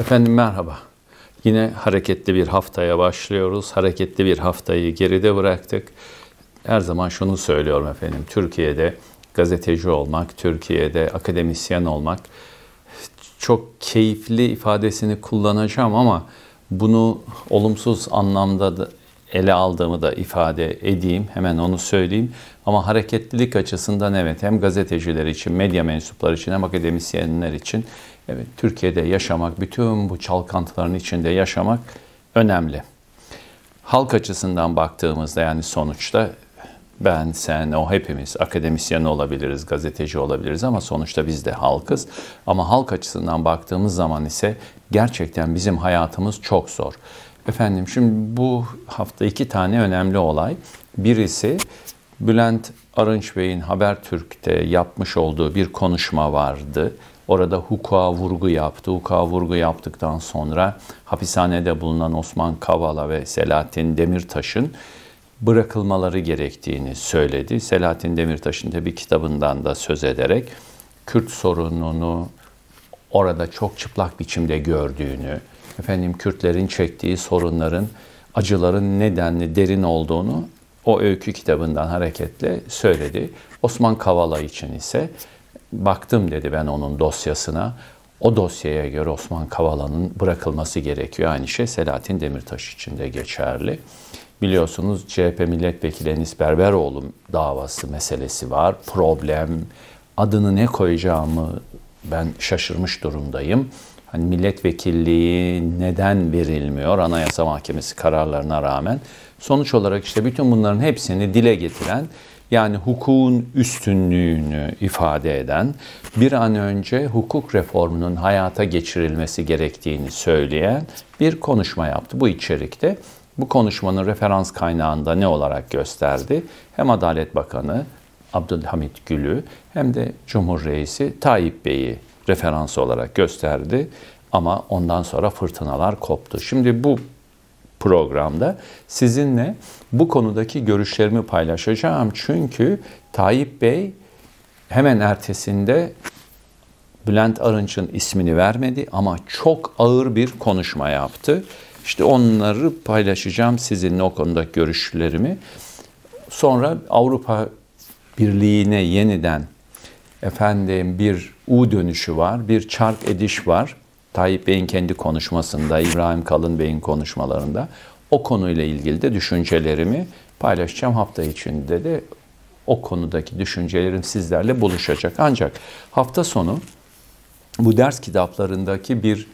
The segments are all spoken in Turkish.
Efendim merhaba. Yine hareketli bir haftaya başlıyoruz. Hareketli bir haftayı geride bıraktık. Her zaman şunu söylüyorum efendim. Türkiye'de gazeteci olmak, Türkiye'de akademisyen olmak çok keyifli ifadesini kullanacağım ama bunu olumsuz anlamda da ele aldığımı da ifade edeyim. Hemen onu söyleyeyim. Ama hareketlilik açısından evet hem gazeteciler için, medya mensupları için hem akademisyenler için Evet, Türkiye'de yaşamak, bütün bu çalkantıların içinde yaşamak önemli. Halk açısından baktığımızda yani sonuçta ben, sen, o hepimiz akademisyen olabiliriz, gazeteci olabiliriz ama sonuçta biz de halkız. Ama halk açısından baktığımız zaman ise gerçekten bizim hayatımız çok zor. Efendim şimdi bu hafta iki tane önemli olay. Birisi Bülent Arınç Bey'in Habertürk'te yapmış olduğu bir konuşma vardı. Orada hukuka vurgu yaptı. Hukuka vurgu yaptıktan sonra hapishanede bulunan Osman Kavala ve Selahattin Demirtaş'ın bırakılmaları gerektiğini söyledi. Selahattin Demirtaş'ın da bir kitabından da söz ederek Kürt sorununu orada çok çıplak biçimde gördüğünü, efendim Kürtlerin çektiği sorunların, acıların nedenli derin olduğunu o öykü kitabından hareketle söyledi. Osman Kavala için ise baktım dedi ben onun dosyasına. O dosyaya göre Osman Kavala'nın bırakılması gerekiyor. Aynı şey Selahattin Demirtaş için de geçerli. Biliyorsunuz CHP Milletvekili Enis Berberoğlu davası meselesi var. Problem, adını ne koyacağımı ben şaşırmış durumdayım. Hani milletvekilliği neden verilmiyor Anayasa Mahkemesi kararlarına rağmen? Sonuç olarak işte bütün bunların hepsini dile getiren yani hukukun üstünlüğünü ifade eden, bir an önce hukuk reformunun hayata geçirilmesi gerektiğini söyleyen bir konuşma yaptı bu içerikte. Bu konuşmanın referans kaynağında ne olarak gösterdi? Hem Adalet Bakanı Abdülhamit Gül'ü hem de Cumhur Reisi Tayyip Bey'i referans olarak gösterdi. Ama ondan sonra fırtınalar koptu. Şimdi bu programda sizinle bu konudaki görüşlerimi paylaşacağım. Çünkü Tayyip Bey hemen ertesinde Bülent Arınç'ın ismini vermedi ama çok ağır bir konuşma yaptı. İşte onları paylaşacağım sizinle o konudaki görüşlerimi. Sonra Avrupa Birliği'ne yeniden efendim bir U dönüşü var, bir çark ediş var. Tayyip Bey'in kendi konuşmasında, İbrahim Kalın Bey'in konuşmalarında o konuyla ilgili de düşüncelerimi paylaşacağım hafta içinde de o konudaki düşüncelerim sizlerle buluşacak. Ancak hafta sonu bu ders kitaplarındaki bir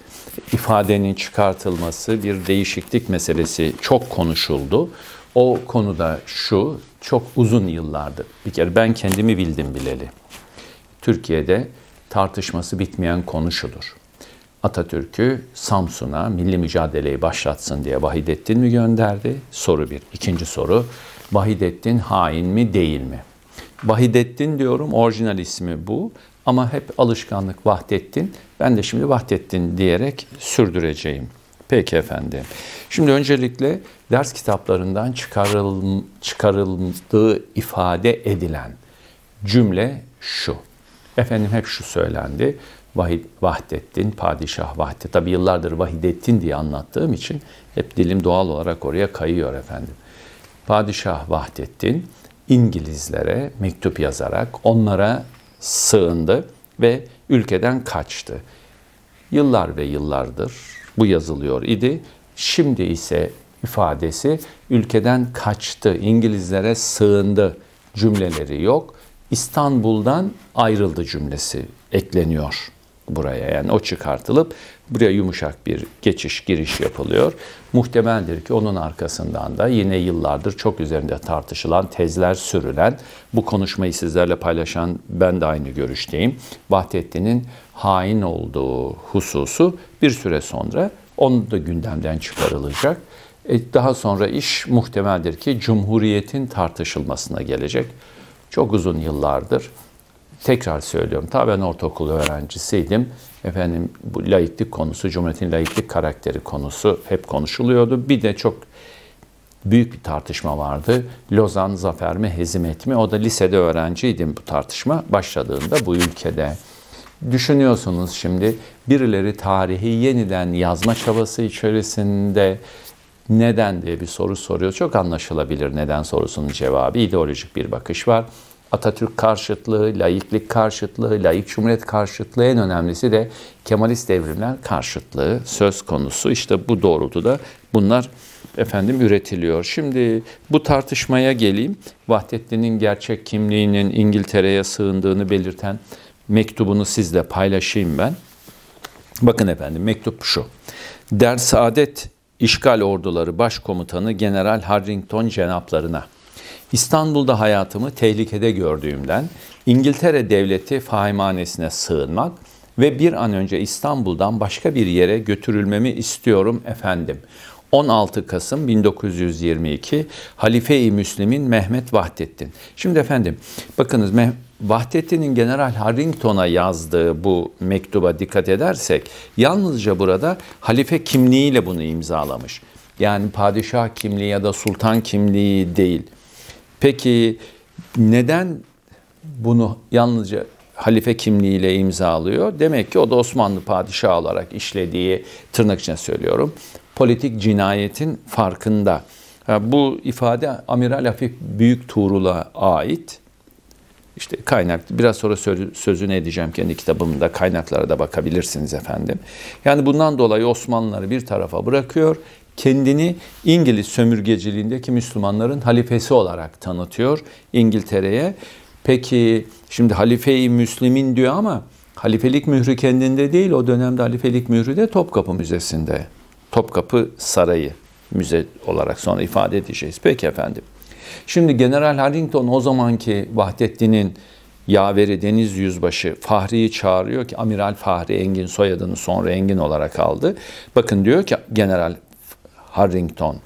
ifadenin çıkartılması, bir değişiklik meselesi çok konuşuldu. O konuda şu, çok uzun yıllardı. Bir kere ben kendimi bildim bileli. Türkiye'de tartışması bitmeyen konuşulur. Atatürk'ü Samsun'a milli mücadeleyi başlatsın diye Vahidettin mi gönderdi? Soru bir. İkinci soru, Vahidettin hain mi değil mi? Vahidettin diyorum, orijinal ismi bu. Ama hep alışkanlık Vahdettin. Ben de şimdi Vahdettin diyerek sürdüreceğim. Peki efendim. Şimdi öncelikle ders kitaplarından çıkarıl, çıkarıldığı ifade edilen cümle şu. Efendim hep şu söylendi. Vahid, Vahdettin, Padişah Vahdet. Tabi yıllardır Vahidettin diye anlattığım için hep dilim doğal olarak oraya kayıyor efendim. Padişah Vahdettin İngilizlere mektup yazarak onlara sığındı ve ülkeden kaçtı. Yıllar ve yıllardır bu yazılıyor idi. Şimdi ise ifadesi ülkeden kaçtı, İngilizlere sığındı cümleleri yok. İstanbul'dan ayrıldı cümlesi ekleniyor buraya. Yani o çıkartılıp buraya yumuşak bir geçiş giriş yapılıyor. Muhtemeldir ki onun arkasından da yine yıllardır çok üzerinde tartışılan, tezler sürülen, bu konuşmayı sizlerle paylaşan ben de aynı görüşteyim. Vahdettin'in hain olduğu hususu bir süre sonra onu da gündemden çıkarılacak. E, daha sonra iş muhtemeldir ki Cumhuriyet'in tartışılmasına gelecek. Çok uzun yıllardır tekrar söylüyorum. Tabii ben ortaokul öğrencisiydim. Efendim bu laiklik konusu, Cumhuriyet'in laiklik karakteri konusu hep konuşuluyordu. Bir de çok büyük bir tartışma vardı. Lozan zafer mi, hezimet mi? O da lisede öğrenciydim bu tartışma başladığında bu ülkede. Düşünüyorsunuz şimdi birileri tarihi yeniden yazma çabası içerisinde neden diye bir soru soruyor. Çok anlaşılabilir neden sorusunun cevabı ideolojik bir bakış var. Atatürk karşıtlığı, laiklik karşıtlığı, laik cumhuriyet karşıtlığı en önemlisi de Kemalist devrimler karşıtlığı söz konusu. İşte bu doğrultuda bunlar efendim üretiliyor. Şimdi bu tartışmaya geleyim. Vahdettin'in gerçek kimliğinin İngiltere'ye sığındığını belirten mektubunu sizle paylaşayım ben. Bakın efendim mektup şu. Der Saadet İşgal Orduları Başkomutanı General Harrington Cenaplarına İstanbul'da hayatımı tehlikede gördüğümden İngiltere devleti fahimhanesine sığınmak ve bir an önce İstanbul'dan başka bir yere götürülmemi istiyorum efendim. 16 Kasım 1922 Halife-i Müslim'in Mehmet Vahdettin. Şimdi efendim bakınız Meh Vahdettin'in General Harrington'a yazdığı bu mektuba dikkat edersek yalnızca burada halife kimliğiyle bunu imzalamış. Yani padişah kimliği ya da sultan kimliği değil. Peki neden bunu yalnızca halife kimliğiyle imzalıyor? Demek ki o da Osmanlı padişahı olarak işlediği tırnak içine söylüyorum. Politik cinayetin farkında. Bu ifade Amiral Hafif Büyük Tuğrul'a ait. İşte kaynak, biraz sonra sözünü edeceğim kendi kitabımda, kaynaklara da bakabilirsiniz efendim. Yani bundan dolayı Osmanlıları bir tarafa bırakıyor, kendini İngiliz sömürgeciliğindeki Müslümanların halifesi olarak tanıtıyor İngiltere'ye. Peki şimdi halife-i Müslim'in diyor ama halifelik mührü kendinde değil o dönemde halifelik mührü de Topkapı Müzesi'nde. Topkapı Sarayı müze olarak sonra ifade edeceğiz. Peki efendim. Şimdi General Harrington o zamanki Vahdettin'in yaveri Deniz Yüzbaşı Fahri'yi çağırıyor ki Amiral Fahri Engin soyadını sonra Engin olarak aldı. Bakın diyor ki General Harrington,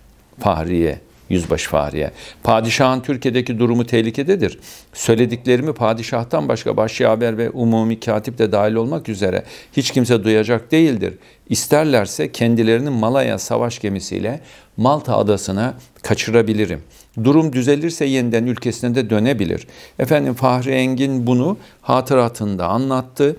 Fahriye, Yüzbaşı Fahriye. Padişahın Türkiye'deki durumu tehlikededir. Söylediklerimi padişahtan başka haber ve umumi katip de dahil olmak üzere hiç kimse duyacak değildir. İsterlerse kendilerini Malaya savaş gemisiyle Malta adasına kaçırabilirim. Durum düzelirse yeniden ülkesine de dönebilir. Efendim Fahri Engin bunu hatıratında anlattı.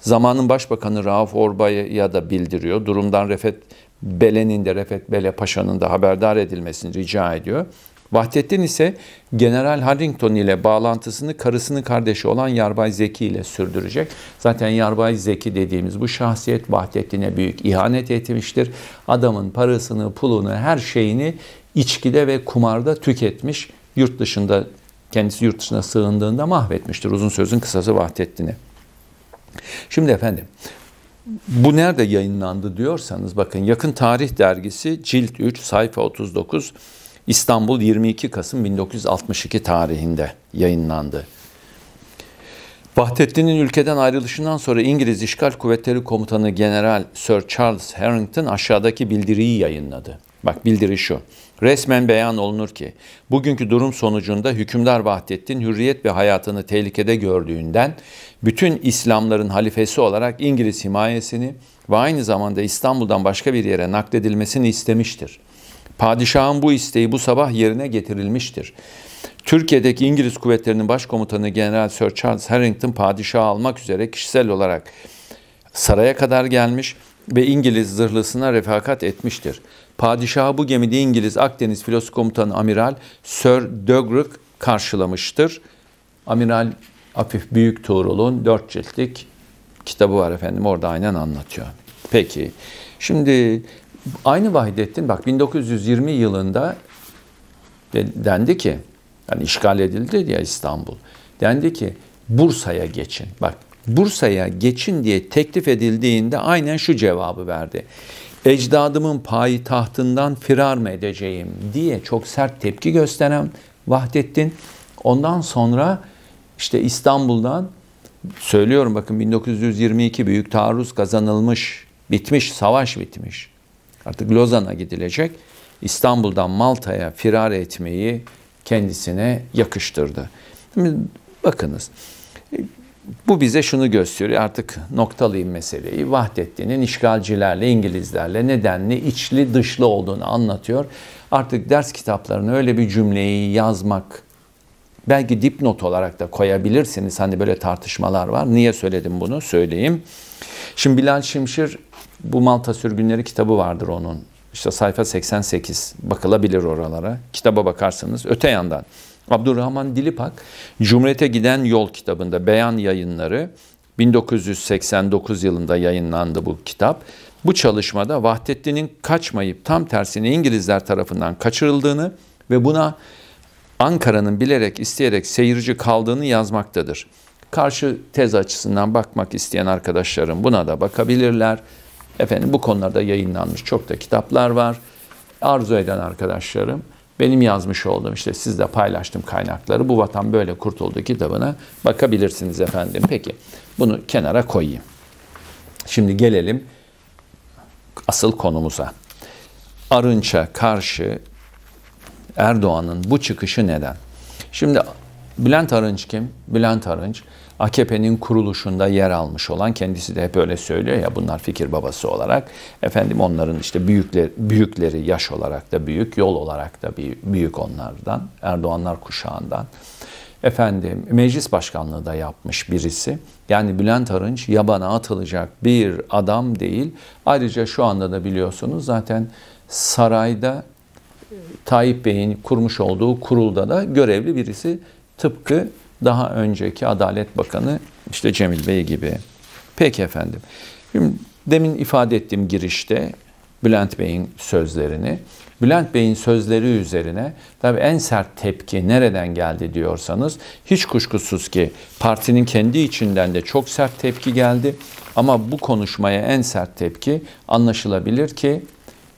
Zamanın Başbakanı Rauf Orbay'a da bildiriyor. Durumdan refet Belen'in de Refet Bele Paşa'nın da haberdar edilmesini rica ediyor. Vahdettin ise General Harrington ile bağlantısını karısının kardeşi olan Yarbay Zeki ile sürdürecek. Zaten Yarbay Zeki dediğimiz bu şahsiyet Vahdettin'e büyük ihanet etmiştir. Adamın parasını, pulunu, her şeyini içkide ve kumarda tüketmiş. Yurt dışında kendisi yurt dışına sığındığında mahvetmiştir uzun sözün kısası Vahdettin'i. Şimdi efendim bu nerede yayınlandı diyorsanız bakın Yakın Tarih Dergisi cilt 3 sayfa 39 İstanbul 22 Kasım 1962 tarihinde yayınlandı. Vahdettin'in ülkeden ayrılışından sonra İngiliz İşgal Kuvvetleri Komutanı General Sir Charles Harrington aşağıdaki bildiriyi yayınladı. Bak bildiri şu. Resmen beyan olunur ki bugünkü durum sonucunda hükümdar Vahdettin hürriyet ve hayatını tehlikede gördüğünden bütün İslamların halifesi olarak İngiliz himayesini ve aynı zamanda İstanbul'dan başka bir yere nakledilmesini istemiştir. Padişahın bu isteği bu sabah yerine getirilmiştir. Türkiye'deki İngiliz kuvvetlerinin başkomutanı General Sir Charles Harrington padişahı almak üzere kişisel olarak saraya kadar gelmiş ve İngiliz zırhlısına refakat etmiştir. Padişahı bu gemide İngiliz Akdeniz Filosu Komutanı Amiral Sir Dögrük karşılamıştır. Amiral Afif Büyük Tuğrul'un dört ciltlik kitabı var efendim. Orada aynen anlatıyor. Peki. Şimdi aynı Vahidettin bak 1920 yılında dendi ki yani işgal edildi ya İstanbul. Dendi ki Bursa'ya geçin. Bak Bursa'ya geçin diye teklif edildiğinde aynen şu cevabı verdi ecdadımın payitahtından firar mı edeceğim diye çok sert tepki gösteren Vahdettin ondan sonra işte İstanbul'dan söylüyorum bakın 1922 büyük taarruz kazanılmış, bitmiş, savaş bitmiş. Artık Lozan'a gidilecek. İstanbul'dan Malta'ya firar etmeyi kendisine yakıştırdı. Bakınız bu bize şunu gösteriyor. Artık noktalayayım meseleyi. Vahdettin'in işgalcilerle, İngilizlerle nedenli içli dışlı olduğunu anlatıyor. Artık ders kitaplarına öyle bir cümleyi yazmak belki dipnot olarak da koyabilirsiniz. Hani böyle tartışmalar var. Niye söyledim bunu? Söyleyeyim. Şimdi Bilal Şimşir bu Malta sürgünleri kitabı vardır onun. İşte sayfa 88 bakılabilir oralara. Kitaba bakarsınız. Öte yandan Abdurrahman Dilipak, Cumhuriyete Giden Yol kitabında Beyan Yayınları 1989 yılında yayınlandı bu kitap. Bu çalışmada Vahdettin'in kaçmayıp tam tersine İngilizler tarafından kaçırıldığını ve buna Ankara'nın bilerek isteyerek seyirci kaldığını yazmaktadır. Karşı tez açısından bakmak isteyen arkadaşlarım buna da bakabilirler. Efendim bu konularda yayınlanmış çok da kitaplar var. Arzu eden arkadaşlarım benim yazmış olduğum işte sizle paylaştım kaynakları. Bu vatan böyle kurtuldu kitabına bakabilirsiniz efendim. Peki bunu kenara koyayım. Şimdi gelelim asıl konumuza. Arınç'a karşı Erdoğan'ın bu çıkışı neden? Şimdi Bülent Arınç kim? Bülent Arınç AKP'nin kuruluşunda yer almış olan kendisi de hep öyle söylüyor ya bunlar fikir babası olarak efendim onların işte büyükleri, büyükleri yaş olarak da büyük, yol olarak da büyük onlardan, Erdoğanlar kuşağından. Efendim meclis başkanlığı da yapmış birisi. Yani Bülent Arınç yabana atılacak bir adam değil. Ayrıca şu anda da biliyorsunuz zaten sarayda e, Tayyip Bey'in kurmuş olduğu kurulda da görevli birisi tıpkı daha önceki Adalet Bakanı işte Cemil Bey gibi. Peki efendim. Şimdi demin ifade ettiğim girişte Bülent Bey'in sözlerini. Bülent Bey'in sözleri üzerine tabii en sert tepki nereden geldi diyorsanız hiç kuşkusuz ki partinin kendi içinden de çok sert tepki geldi. Ama bu konuşmaya en sert tepki anlaşılabilir ki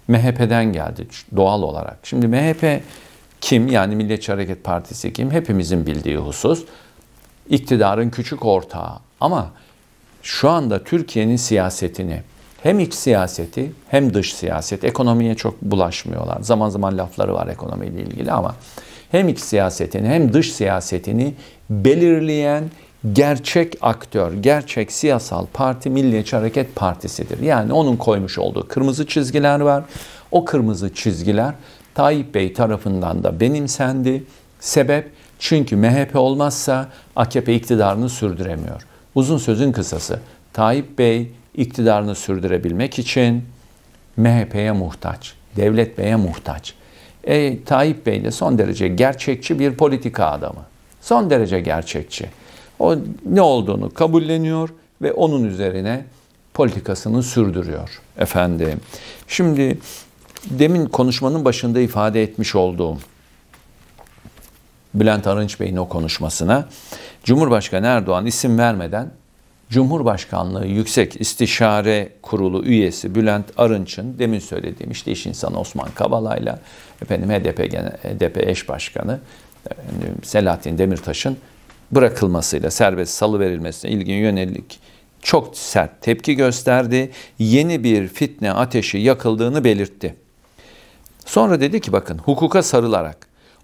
MHP'den geldi doğal olarak. Şimdi MHP kim yani Milliyetçi Hareket Partisi kim hepimizin bildiği husus iktidarın küçük ortağı ama şu anda Türkiye'nin siyasetini hem iç siyaseti hem dış siyaset ekonomiye çok bulaşmıyorlar. Zaman zaman lafları var ekonomiyle ilgili ama hem iç siyasetini hem dış siyasetini belirleyen gerçek aktör, gerçek siyasal parti Milliyetçi Hareket Partisi'dir. Yani onun koymuş olduğu kırmızı çizgiler var. O kırmızı çizgiler Tayyip Bey tarafından da benimsendi. Sebep çünkü MHP olmazsa AKP iktidarını sürdüremiyor. Uzun sözün kısası Tayyip Bey iktidarını sürdürebilmek için MHP'ye muhtaç, devlet beye muhtaç. E, Tayyip Bey de son derece gerçekçi bir politika adamı. Son derece gerçekçi. O ne olduğunu kabulleniyor ve onun üzerine politikasını sürdürüyor efendim. Şimdi demin konuşmanın başında ifade etmiş olduğum Bülent Arınç Bey'in o konuşmasına Cumhurbaşkanı Erdoğan isim vermeden Cumhurbaşkanlığı Yüksek İstişare Kurulu üyesi Bülent Arınç'ın demin söylediğim işte iş insanı Osman Kavala'yla efendim HDP, HDP eş başkanı efendim Selahattin Demirtaş'ın bırakılmasıyla serbest salı verilmesine ilgin yönelik çok sert tepki gösterdi. Yeni bir fitne ateşi yakıldığını belirtti. Sonra dedi ki bakın hukuka sarılarak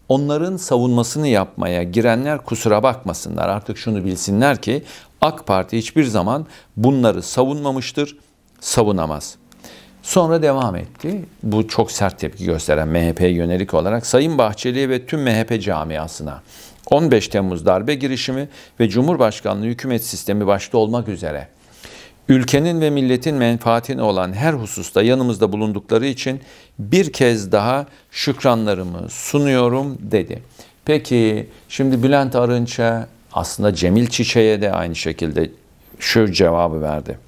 onların savunmasını yapmaya girenler kusura bakmasınlar. Artık şunu bilsinler ki AK Parti hiçbir zaman bunları savunmamıştır, savunamaz. Sonra devam etti. Bu çok sert tepki gösteren MHP'ye yönelik olarak Sayın Bahçeli'ye ve tüm MHP camiasına 15 Temmuz darbe girişimi ve Cumhurbaşkanlığı hükümet sistemi başta olmak üzere ülkenin ve milletin menfaatine olan her hususta yanımızda bulundukları için bir kez daha şükranlarımı sunuyorum dedi. Peki şimdi Bülent Arınç'a aslında Cemil Çiçek'e de aynı şekilde şu cevabı verdi.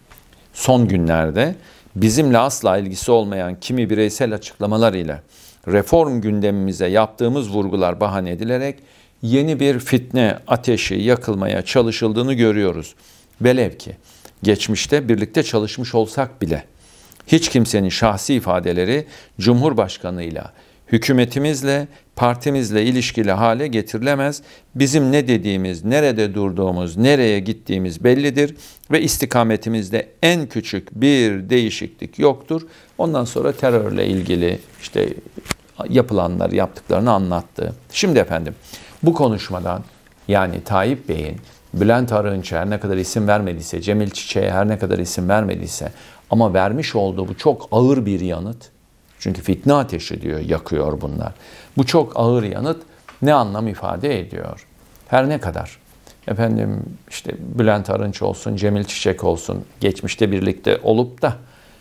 Son günlerde bizimle asla ilgisi olmayan kimi bireysel açıklamalar ile reform gündemimize yaptığımız vurgular bahane edilerek yeni bir fitne ateşi yakılmaya çalışıldığını görüyoruz. Velev ki geçmişte birlikte çalışmış olsak bile hiç kimsenin şahsi ifadeleri Cumhurbaşkanıyla, hükümetimizle, partimizle ilişkili hale getirilemez. Bizim ne dediğimiz, nerede durduğumuz, nereye gittiğimiz bellidir ve istikametimizde en küçük bir değişiklik yoktur. Ondan sonra terörle ilgili işte yapılanlar, yaptıklarını anlattı. Şimdi efendim bu konuşmadan yani Tayyip Bey'in Bülent Arınç'a her ne kadar isim vermediyse, Cemil Çiçek'e her ne kadar isim vermediyse ama vermiş olduğu bu çok ağır bir yanıt. Çünkü fitne ateşi diyor, yakıyor bunlar. Bu çok ağır yanıt ne anlam ifade ediyor? Her ne kadar? Efendim işte Bülent Arınç olsun, Cemil Çiçek olsun geçmişte birlikte olup da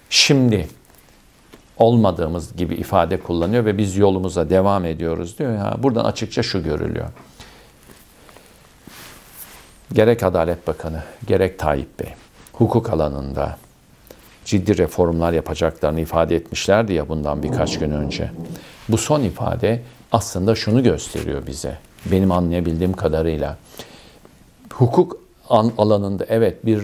şimdi olmadığımız gibi ifade kullanıyor ve biz yolumuza devam ediyoruz diyor. Ya buradan açıkça şu görülüyor gerek Adalet Bakanı, gerek Tayyip Bey hukuk alanında ciddi reformlar yapacaklarını ifade etmişlerdi ya bundan birkaç gün önce. Bu son ifade aslında şunu gösteriyor bize. Benim anlayabildiğim kadarıyla hukuk alanında evet bir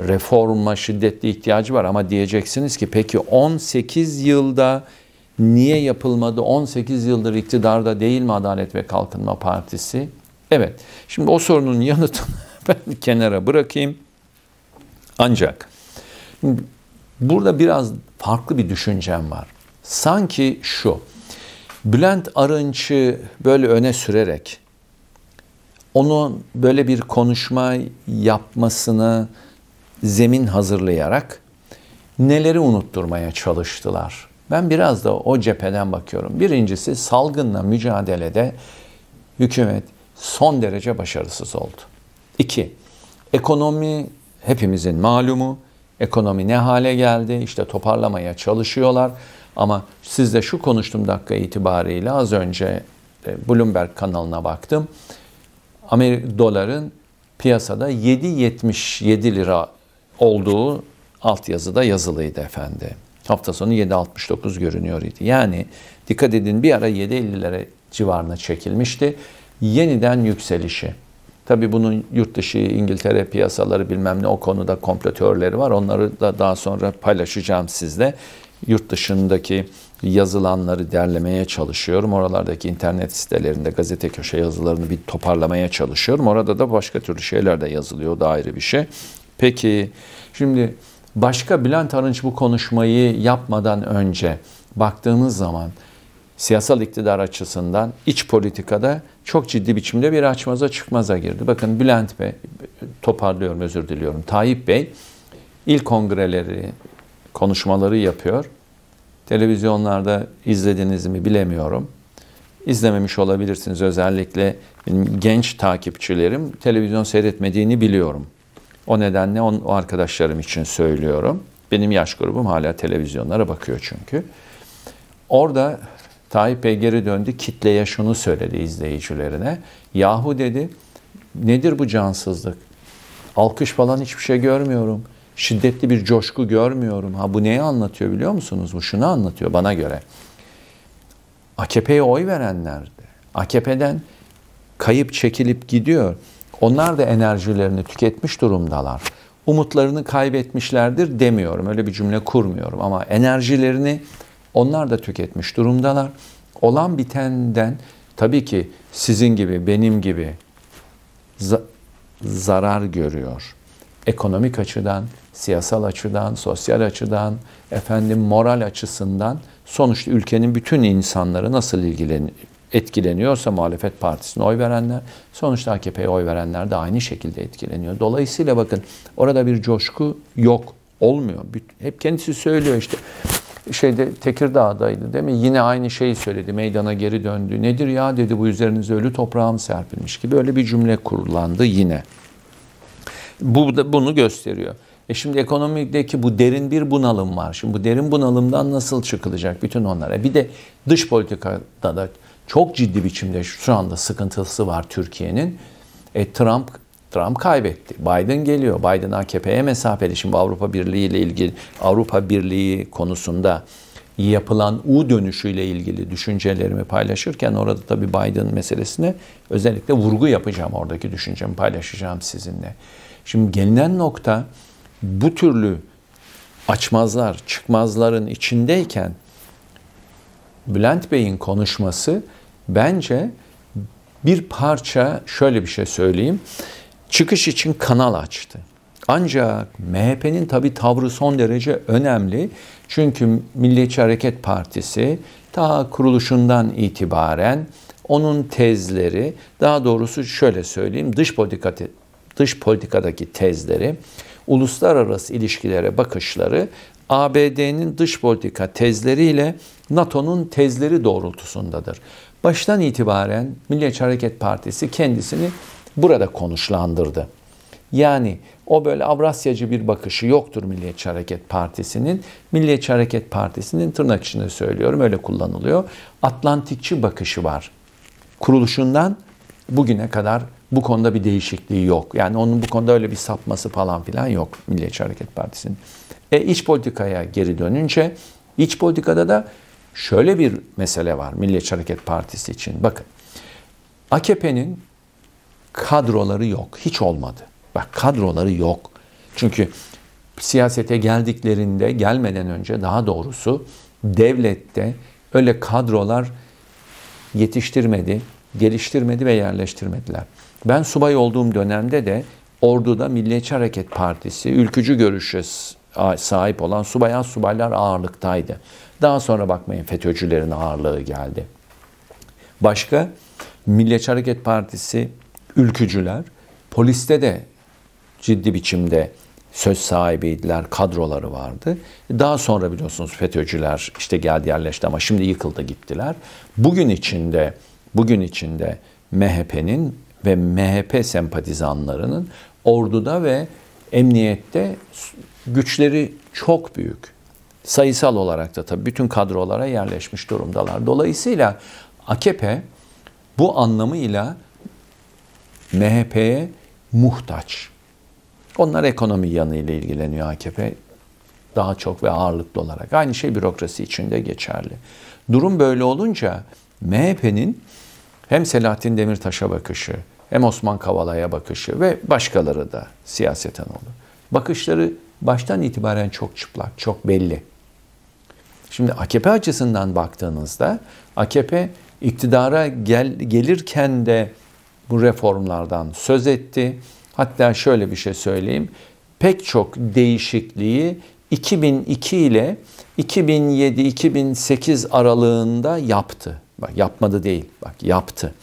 reforma şiddetli ihtiyacı var ama diyeceksiniz ki peki 18 yılda niye yapılmadı? 18 yıldır iktidarda değil mi Adalet ve Kalkınma Partisi? Evet, şimdi o sorunun yanıtını ben kenara bırakayım. Ancak burada biraz farklı bir düşüncem var. Sanki şu, Bülent Arınç'ı böyle öne sürerek onun böyle bir konuşma yapmasını zemin hazırlayarak neleri unutturmaya çalıştılar. Ben biraz da o cepheden bakıyorum. Birincisi salgınla mücadelede hükümet son derece başarısız oldu. 2. Ekonomi hepimizin malumu. Ekonomi ne hale geldi? İşte toparlamaya çalışıyorlar. Ama sizle şu konuştuğum dakika itibariyle az önce e, Bloomberg kanalına baktım. Amerika doların piyasada 7.77 lira olduğu altyazıda yazılıydı efendi. Hafta sonu 7.69 görünüyor idi. Yani dikkat edin bir ara 7.50'lere civarına çekilmişti yeniden yükselişi. Tabi bunun yurt dışı İngiltere piyasaları bilmem ne o konuda kompletörleri var. Onları da daha sonra paylaşacağım sizle. Yurt dışındaki yazılanları derlemeye çalışıyorum. Oralardaki internet sitelerinde gazete köşe yazılarını bir toparlamaya çalışıyorum. Orada da başka türlü şeyler de yazılıyor. O da ayrı bir şey. Peki şimdi başka Bülent Arınç bu konuşmayı yapmadan önce baktığımız zaman siyasal iktidar açısından iç politikada çok ciddi biçimde bir açmaza çıkmaza girdi. Bakın Bülent Bey, toparlıyorum özür diliyorum, Tayyip Bey ilk kongreleri, konuşmaları yapıyor. Televizyonlarda izlediniz mi bilemiyorum. İzlememiş olabilirsiniz özellikle genç takipçilerim televizyon seyretmediğini biliyorum. O nedenle on, o arkadaşlarım için söylüyorum. Benim yaş grubum hala televizyonlara bakıyor çünkü. Orada Tayyip Bey geri döndü kitleye şunu söyledi izleyicilerine. Yahu dedi nedir bu cansızlık? Alkış falan hiçbir şey görmüyorum. Şiddetli bir coşku görmüyorum. Ha bu neyi anlatıyor biliyor musunuz? Bu şunu anlatıyor bana göre. AKP'ye oy verenlerdi. AKP'den kayıp çekilip gidiyor. Onlar da enerjilerini tüketmiş durumdalar. Umutlarını kaybetmişlerdir demiyorum. Öyle bir cümle kurmuyorum ama enerjilerini onlar da tüketmiş durumdalar. Olan bitenden tabii ki sizin gibi, benim gibi za- zarar görüyor. Ekonomik açıdan, siyasal açıdan, sosyal açıdan, efendim moral açısından sonuçta ülkenin bütün insanları nasıl ilgilen etkileniyorsa muhalefet partisine oy verenler, sonuçta AKP'ye oy verenler de aynı şekilde etkileniyor. Dolayısıyla bakın orada bir coşku yok, olmuyor. Hep kendisi söylüyor işte şeyde Tekirdağ'daydı değil mi? Yine aynı şeyi söyledi. Meydana geri döndü. Nedir ya dedi bu üzerinize ölü toprağım serpilmiş gibi öyle bir cümle kurulandı yine. Bu da bunu gösteriyor. E şimdi ekonomideki bu derin bir bunalım var. Şimdi bu derin bunalımdan nasıl çıkılacak bütün onlara? Bir de dış politikada da çok ciddi biçimde şu anda sıkıntısı var Türkiye'nin. E, Trump Trump kaybetti. Biden geliyor. Biden AKP'ye mesafeli. Şimdi Avrupa Birliği ile ilgili Avrupa Birliği konusunda yapılan U dönüşüyle ilgili düşüncelerimi paylaşırken orada tabii Biden meselesine özellikle vurgu yapacağım. Oradaki düşüncemi paylaşacağım sizinle. Şimdi gelinen nokta bu türlü açmazlar, çıkmazların içindeyken Bülent Bey'in konuşması bence bir parça şöyle bir şey söyleyeyim çıkış için kanal açtı. Ancak MHP'nin tabi tavrı son derece önemli. Çünkü Milliyetçi Hareket Partisi ta kuruluşundan itibaren onun tezleri, daha doğrusu şöyle söyleyeyim, dış politika dış politikadaki tezleri, uluslararası ilişkilere bakışları ABD'nin dış politika tezleriyle NATO'nun tezleri doğrultusundadır. Baştan itibaren Milliyetçi Hareket Partisi kendisini burada konuşlandırdı. Yani o böyle Avrasyacı bir bakışı yoktur Milliyetçi Hareket Partisi'nin. Milliyetçi Hareket Partisi'nin tırnak içinde söylüyorum öyle kullanılıyor. Atlantikçi bakışı var. Kuruluşundan bugüne kadar bu konuda bir değişikliği yok. Yani onun bu konuda öyle bir sapması falan filan yok Milliyetçi Hareket Partisi'nin. E iç politikaya geri dönünce iç politikada da şöyle bir mesele var Milliyetçi Hareket Partisi için. Bakın AKP'nin kadroları yok. Hiç olmadı. Bak kadroları yok. Çünkü siyasete geldiklerinde, gelmeden önce daha doğrusu devlette öyle kadrolar yetiştirmedi, geliştirmedi ve yerleştirmediler. Ben subay olduğum dönemde de orduda Milliyetçi Hareket Partisi, ülkücü görüşe sahip olan subay subaylar ağırlıktaydı. Daha sonra bakmayın FETÖ'cülerin ağırlığı geldi. Başka Milliyetçi Hareket Partisi ülkücüler. Poliste de ciddi biçimde söz sahibiydiler, kadroları vardı. Daha sonra biliyorsunuz FETÖ'cüler işte geldi yerleşti ama şimdi yıkıldı gittiler. Bugün içinde bugün içinde MHP'nin ve MHP sempatizanlarının orduda ve emniyette güçleri çok büyük. Sayısal olarak da tabii bütün kadrolara yerleşmiş durumdalar. Dolayısıyla AKP bu anlamıyla MHP'ye muhtaç. Onlar ekonomi yanıyla ilgileniyor AKP daha çok ve ağırlıklı olarak. Aynı şey bürokrasi için de geçerli. Durum böyle olunca MHP'nin hem Selahattin Demirtaş'a bakışı, hem Osman Kavala'ya bakışı ve başkaları da siyaseten oldu. Bakışları baştan itibaren çok çıplak, çok belli. Şimdi AKP açısından baktığınızda AKP iktidara gel, gelirken de bu reformlardan söz etti. Hatta şöyle bir şey söyleyeyim. Pek çok değişikliği 2002 ile 2007-2008 aralığında yaptı. Bak yapmadı değil, bak yaptı.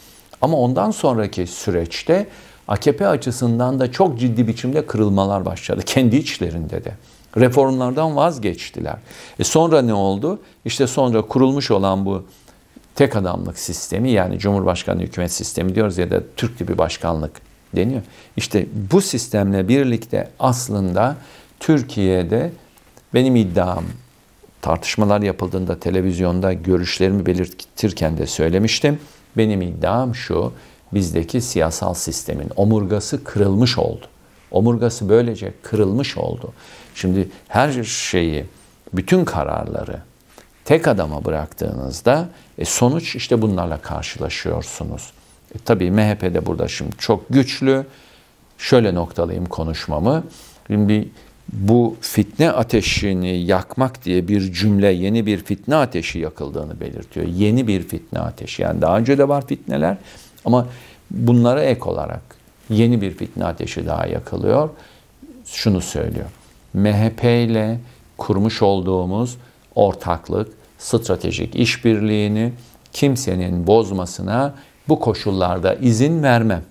Ama ondan sonraki süreçte AKP açısından da çok ciddi biçimde kırılmalar başladı kendi içlerinde de. Reformlardan vazgeçtiler. E sonra ne oldu? İşte sonra kurulmuş olan bu tek adamlık sistemi yani cumhurbaşkanlığı hükümet sistemi diyoruz ya da Türk tipi başkanlık deniyor. İşte bu sistemle birlikte aslında Türkiye'de benim iddiam tartışmalar yapıldığında televizyonda görüşlerimi belirtirken de söylemiştim. Benim iddiam şu, bizdeki siyasal sistemin omurgası kırılmış oldu. Omurgası böylece kırılmış oldu. Şimdi her şeyi, bütün kararları tek adama bıraktığınızda e sonuç işte bunlarla karşılaşıyorsunuz. E tabii MHP de burada şimdi çok güçlü. Şöyle noktalayayım konuşmamı. Şimdi bu fitne ateşini yakmak diye bir cümle yeni bir fitne ateşi yakıldığını belirtiyor. Yeni bir fitne ateşi. Yani daha önce de var fitneler ama bunlara ek olarak yeni bir fitne ateşi daha yakılıyor. Şunu söylüyor. MHP ile kurmuş olduğumuz ortaklık stratejik işbirliğini kimsenin bozmasına bu koşullarda izin vermem.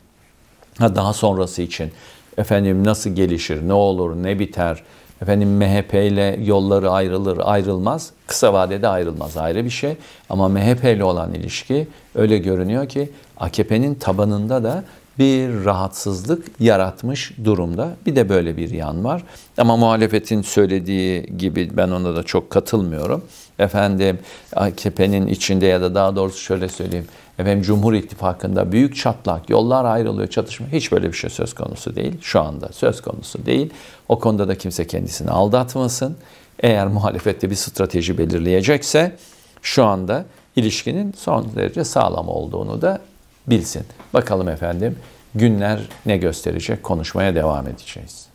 Ha daha sonrası için efendim nasıl gelişir, ne olur, ne biter, efendim MHP ile yolları ayrılır, ayrılmaz. Kısa vadede ayrılmaz ayrı bir şey. Ama MHP ile olan ilişki öyle görünüyor ki AKP'nin tabanında da bir rahatsızlık yaratmış durumda. Bir de böyle bir yan var. Ama muhalefetin söylediği gibi ben ona da çok katılmıyorum efendim AKP'nin içinde ya da daha doğrusu şöyle söyleyeyim. Efendim Cumhur İttifakı'nda büyük çatlak, yollar ayrılıyor, çatışma hiç böyle bir şey söz konusu değil. Şu anda söz konusu değil. O konuda da kimse kendisini aldatmasın. Eğer muhalefette bir strateji belirleyecekse şu anda ilişkinin son derece sağlam olduğunu da bilsin. Bakalım efendim günler ne gösterecek konuşmaya devam edeceğiz.